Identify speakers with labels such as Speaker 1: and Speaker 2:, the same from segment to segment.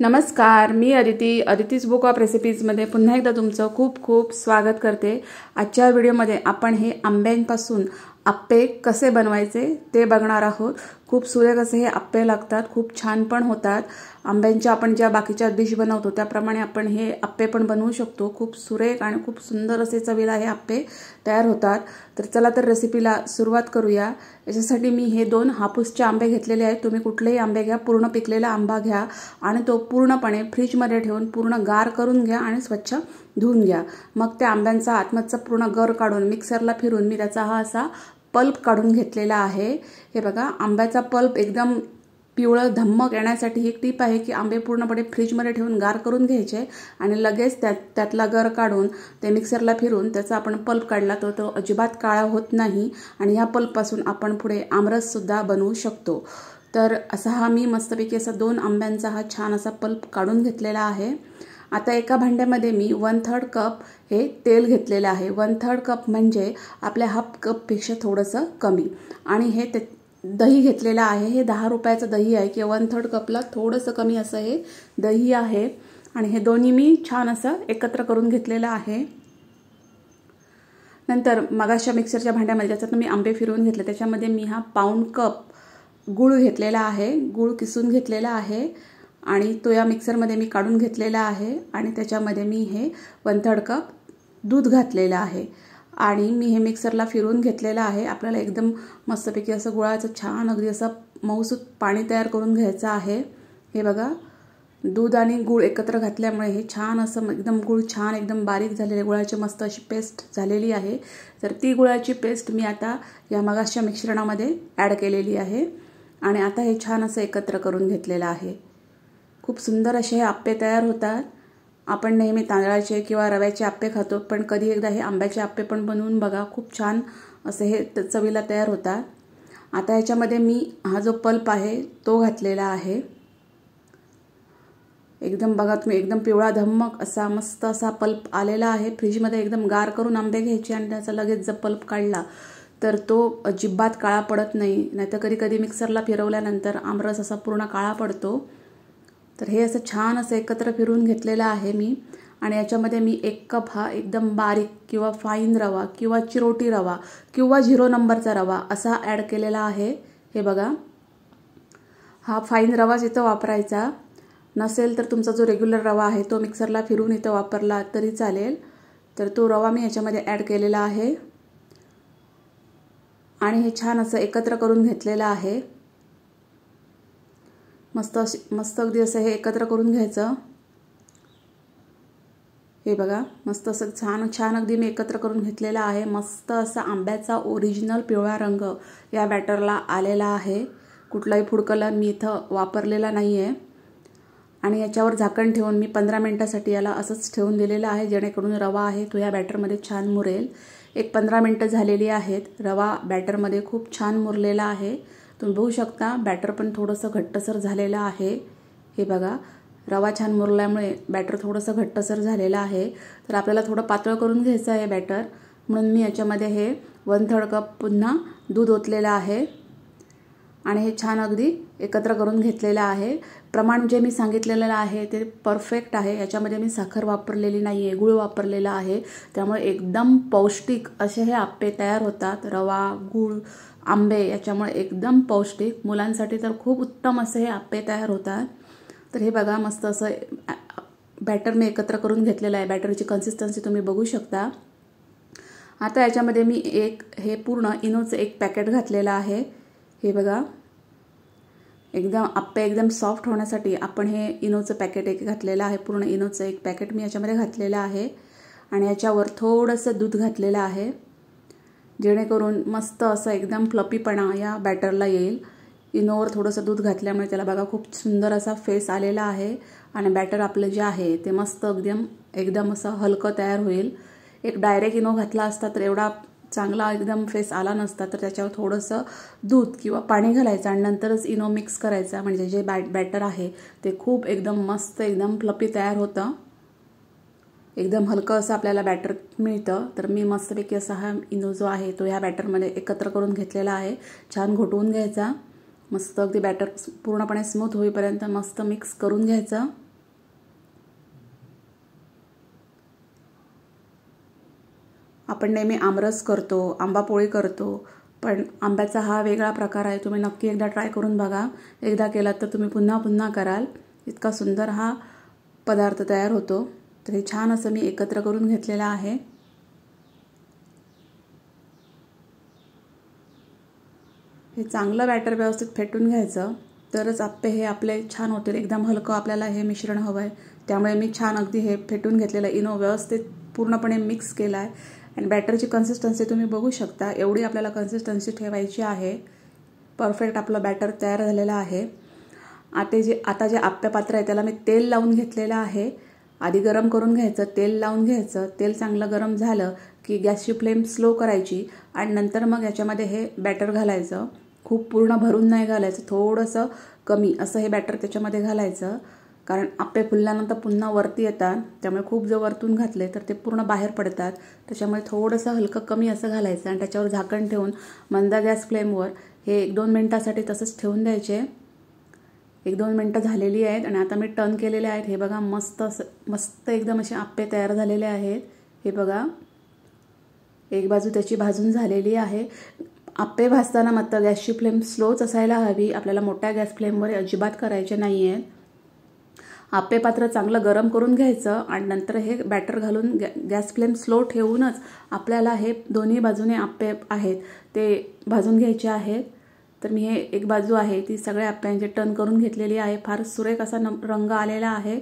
Speaker 1: नमस्कार मी Aditi Aditi's book of रेसिपीजमध्ये पुन्हा एकदा तुमचं खूप खूप स्वागत करते आजच्या व्हिडिओमध्ये आपण हे आंब्यांपासून आप्पे कसे बनवायचे ते बघणार आहोत खूप सुरेख असे हे आप्पे लागतात खूप छान पण होतात आंब्यांच्या आपण ज्या बाकीच्या डिश बनवतो त्याप्रमाणे आपण हे आप्पे पण बनवू शकतो खूप सुरेख आणि खूप सुंदर असे चवीला हे आप्पे तयार होतात तर चला तर रेसिपीला सुरुवात करूया याच्यासाठी मी हे दोन हापूसचे आंबे घेतलेले आहेत तुम्ही कुठलेही आंबे घ्या पूर्ण पिकलेला आंबा घ्या आणि तो पूर्णपणे फ्रीजमध्ये ठेवून पूर्ण गार करून घ्या आणि स्वच्छ धुवून घ्या मग त्या आंब्यांचा आतमधचा पूर्ण गर काढून मिक्सरला फिरून मी त्याचा हा असा पल्प काढून घेतलेला आहे हे बघा आंब्याचा पल्प एकदम पिवळं धम्मक येण्यासाठी एक टीप आहे की आंबे पूर्णपणे फ्रीजमध्ये ठेवून गार करून घ्यायचे आणि लगेच त्यात त्यातला गर काढून ते मिक्सरला फिरून त्याचा आपण पल्प काढला तर तो अजिबात काळा होत नाही आणि ह्या पल्पपासून आपण पुढे आमरससुद्धा बनवू शकतो तर असा हा मी मस्तपैकी असा दोन आंब्यांचा हा छान असा पल्प काढून घेतलेला आहे आता एका भांड्यामध्ये मी वन थर्ड कप हे तेल घेतलेलं आहे वन थर्ड कप म्हणजे आपल्या हाफ कपपेक्षा थोडंसं कमी आणि हे ते दही घेतलेलं आहे हे दहा रुपयाचं दही आहे किंवा वन थर्ड कपला थोडंसं कमी असं हे दही आहे आणि हे दोन्ही मी छान असं एकत्र करून घेतलेलं आहे नंतर मगाशा मिक्सरच्या भांड्यामध्ये ज्याच्यातून मी आंबे फिरवून घेतले त्याच्यामध्ये मी हा पाऊंड कप गूळ घेतलेला आहे गूळ किसून घेतलेला आहे आणि तो या मिक्सरमध्ये मी काढून घेतलेला आहे आणि त्याच्यामध्ये मी हे वन थर्ड कप दूध घातलेलं आहे आणि मी हे मिक्सरला फिरवून घेतलेलं आहे आपल्याला एकदम मस्तपैकी असं गुळाचं छान अगदी असं मऊसूत पाणी तयार करून घ्यायचं आहे हे बघा दूध आणि गुळ एकत्र घातल्यामुळे हे छान असं एकदम गुळ छान एकदम बारीक झालेले गुळाची मस्त अशी पेस्ट झालेली आहे तर ती गुळाची पेस्ट मी आता या मगाशच्या मिश्रणामध्ये ॲड केलेली आहे आणि आता हे छान असं एकत्र करून घेतलेलं आहे खूप सुंदर असे हे आप्पे तयार होतात आपण नेहमी तांदळाचे किंवा रव्याचे आप्पे खातो पण कधी एकदा हे आंब्याचे आप्पे पण बनवून बघा खूप छान असे हे चवीला तयार होतात आता ह्याच्यामध्ये मी हा जो पल्प आहे तो घातलेला आहे एकदम बघा तुम्ही एकदम पिवळा धम्मक असा मस्त असा पल्प आलेला आहे फ्रीजमध्ये एकदम गार करून आंबे घ्यायचे आणि त्याचा लगेच जर पल्प काढला तर तो अजिबात काळा पडत नाही नाहीतर कधी कधी मिक्सरला फिरवल्यानंतर आमरस असा पूर्ण काळा पडतो तर हे असं छान असं एकत्र फिरून घेतलेलं आहे मी आणि याच्यामध्ये मी एक कप हा एकदम बारीक किंवा फाईन रवा किंवा चिरोटी रवा किंवा झिरो नंबरचा रवा असा ॲड केलेला आहे हे बघा हा फाईन रवाच इथं वापरायचा नसेल तर तुमचा जो रेग्युलर रवा आहे तो मिक्सरला फिरून इथं वापरला तरी चालेल तर तो रवा मी याच्यामध्ये ॲड केलेला आहे आणि हे छान असं एकत्र करून घेतलेलं आहे मस्त अशी मस्त अगदी असं हे एकत्र करून घ्यायचं हे बघा मस्त असं छान छान अगदी मी एकत्र करून घेतलेलं आहे मस्त असा आंब्याचा ओरिजिनल पिवळा रंग या बॅटरला आलेला आहे कुठलाही फूड कलर मी इथं वापरलेला नाही आहे आणि याच्यावर झाकण ठेवून मी पंधरा मिनटासाठी याला असंच ठेवून दिलेलं आहे जेणेकरून रवा आहे तो या बॅटरमध्ये छान मुरेल एक पंधरा मिनटं झालेली आहेत रवा बॅटरमध्ये खूप छान मुरलेला आहे तुम्ही बघू शकता बॅटर पण थोडंसं घट्टसर झालेलं आहे हे बघा रवा छान मुरल्यामुळे बॅटर थोडंसं घट्टसर झालेलं आहे तर आपल्याला थोडं पातळ करून घ्यायचं आहे बॅटर म्हणून मी याच्यामध्ये हे वन थर्ड कप पुन्हा दूध ओतलेलं आहे आणि हे छान अगदी एकत्र करून घेतलेलं आहे प्रमाण जे मी सांगितलेलं आहे ते परफेक्ट आहे याच्यामध्ये मी साखर वापरलेली नाही आहे गुळ वापरलेला आहे त्यामुळे एकदम पौष्टिक असे हे आप्पे तयार होतात रवा गूळ आंबे याच्यामुळे एकदम पौष्टिक मुलांसाठी तर खूप उत्तम असे हे आप्पे तयार होतात तर हे बघा मस्त असं बॅटर मी एकत्र करून घेतलेलं आहे बॅटरची कन्सिस्टन्सी तुम्ही बघू शकता आता याच्यामध्ये मी एक हे पूर्ण इनोचं एक पॅकेट घातलेलं आहे हे बघा एकदम आप्पे एकदम सॉफ्ट होण्यासाठी आपण हे इनोचं पॅकेट एक घातलेलं आहे पूर्ण इनोचं एक पॅकेट मी याच्यामध्ये घातलेलं आहे आणि याच्यावर थोडंसं दूध घातलेलं आहे जेणेकरून मस्त असं एकदम फ्लपीपणा या बॅटरला येईल इनोवर थोडंसं दूध घातल्यामुळे त्याला बघा खूप सुंदर असा फेस आलेला आहे आणि बॅटर आपलं जे आहे ते मस्त एकदम एकदम असं हलकं तयार होईल एक डायरेक्ट इनो घातला असता तर एवढा चांगला एकदम फेस आला नसता तर त्याच्यावर थोडंसं दूध किंवा पाणी घालायचं आणि नंतरच इनो मिक्स करायचा म्हणजे जे बॅट बॅटर आहे ते खूप एकदम मस्त एकदम फ्लपी तयार होतं एकदम हलकं असं आपल्याला बॅटर मिळतं तर मी मस्तपैकी असा हा इनो जो आहे तो ह्या बॅटरमध्ये एकत्र करून घेतलेला आहे छान घोटवून घ्यायचा मस्त अगदी बॅटर पूर्णपणे स्मूथ होईपर्यंत मस्त मिक्स करून घ्यायचं आपण नेहमी आमरस करतो आंबापोळी करतो पण आंब्याचा हा वेगळा प्रकार आहे तुम्ही नक्की एकदा ट्राय करून बघा एकदा केलात तर तुम्ही पुन्हा पुन्हा कराल इतका सुंदर हा पदार्थ तयार होतो तर हे छान असं मी एकत्र करून घेतलेलं आहे हे चांगलं बॅटर व्यवस्थित फेटून घ्यायचं तरच आप्पे हे आपले छान होतील एकदम हलकं आपल्याला हे मिश्रण हवं आहे त्यामुळे मी छान अगदी हे फेटून घेतलेलं इनो व्यवस्थित पूर्णपणे मिक्स केला आहे आणि बॅटरची कन्सिस्टन्सी तुम्ही बघू शकता एवढी आपल्याला कन्सिस्टन्सी ठेवायची आहे परफेक्ट आपलं बॅटर तयार झालेलं आहे आते जे आता जे आप्पे पात्र आहे त्याला मी तेल लावून घेतलेलं आहे आधी गरम करून घ्यायचं तेल लावून घ्यायचं तेल चांगलं गरम झालं की गॅसची फ्लेम स्लो करायची आणि नंतर मग याच्यामध्ये हे बॅटर घालायचं खूप पूर्ण भरून नाही घालायचं थोडंसं कमी असं हे बॅटर त्याच्यामध्ये घालायचं कारण आपे फुलल्यानंतर पुन्हा वरती येतात त्यामुळे खूप जर वरतून घातले तर ते पूर्ण बाहेर पडतात त्याच्यामुळे थोडंसं हलकं कमी असं घालायचं आणि त्याच्यावर झाकण ठेवून मंदा गॅस फ्लेमवर हे एक दोन मिनटासाठी तसंच ठेवून द्यायचे एक दोन मिनटं झालेली आहेत आणि आता मी टर्न केलेले आहेत हे बघा मस्त असं मस्त एकदम असे आपे तयार झालेले आहेत हे बघा एक बाजू त्याची भाजून झालेली आहे आपे भाजताना मात्र गॅसची फ्लेम स्लोच असायला हवी आपल्याला मोठ्या गॅस फ्लेमवर अजिबात करायचे नाही आहेत आपे पात्र चांगलं गरम करून घ्यायचं आणि नंतर हे बॅटर घालून गॅ गॅस फ्लेम स्लो ठेवूनच आपल्याला हे दोन्ही बाजूने आपे आहेत ते भाजून घ्यायचे आहेत तर मी हे एक बाजू आहे ती सगळ्या आप्प्यांचे टर्न करून घेतलेली आहे फार सुरेख असा न रंग आलेला आहे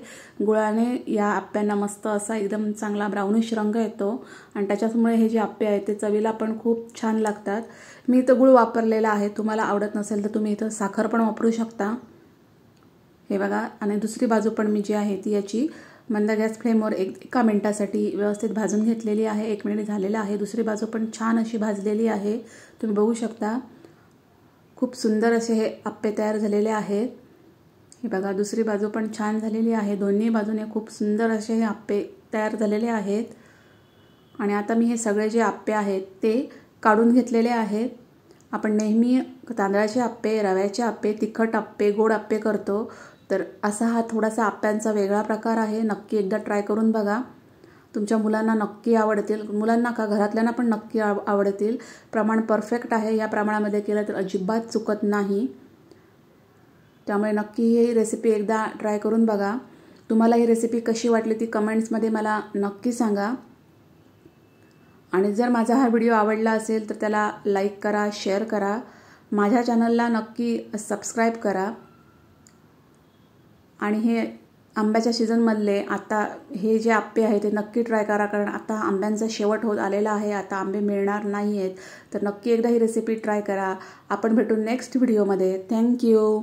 Speaker 1: गुळाने या आप्यांना मस्त असा एकदम चांगला ब्राउनिश रंग येतो आणि त्याच्यामुळे हे जे आप्पे आहेत ते चवीला पण खूप छान लागतात मी इथं गुळ वापरलेला आहे तुम्हाला आवडत नसेल तर तुम्ही इथं साखर पण वापरू शकता हे बघा आणि दुसरी बाजू पण मी जी आहे ती याची मंद गॅस फ्लेमवर एक एका मिनटासाठी व्यवस्थित भाजून घेतलेली आहे एक मिनिट झालेला आहे दुसरी बाजू पण छान अशी भाजलेली आहे तुम्ही बघू शकता खूप सुंदर असे हे आप्पे तयार झालेले आहेत हे बघा दुसरी बाजू पण छान झालेली आहे दोन्ही बाजूने खूप सुंदर असे हे आप्पे तयार झालेले आहेत आणि आता मी हे सगळे जे आप्पे आहेत ते काढून घेतलेले आहेत आपण नेहमी तांदळाचे आप्पे रव्याचे आप्पे तिखट आप्पे गोड आप्पे करतो तर असा हा थोडासा आप्यांचा वेगळा प्रकार आहे नक्की एकदा ट्राय करून बघा तुमच्या मुलांना नक्की आवडतील मुलांना का घरातल्यांना पण नक्की आव आवडतील प्रमाण परफेक्ट आहे या प्रमाणामध्ये केलं तर अजिबात चुकत नाही त्यामुळे नक्की ही रेसिपी एकदा ट्राय करून बघा तुम्हाला ही रेसिपी कशी वाटली ती कमेंट्समध्ये मला नक्की सांगा आणि जर माझा हा व्हिडिओ आवडला असेल तर त्याला लाईक करा शेअर करा माझ्या चॅनलला नक्की सबस्क्राईब करा आणि हे आंब्याच्या सीझनमधले आता हे जे आप्पे आहे ते नक्की ट्राय करा कारण आता आंब्यांचा शेवट होत आलेला आहे आता आंबे मिळणार नाही आहेत तर नक्की एकदा ही रेसिपी ट्राय करा आपण भेटू नेक्स्ट व्हिडिओमध्ये थँक्यू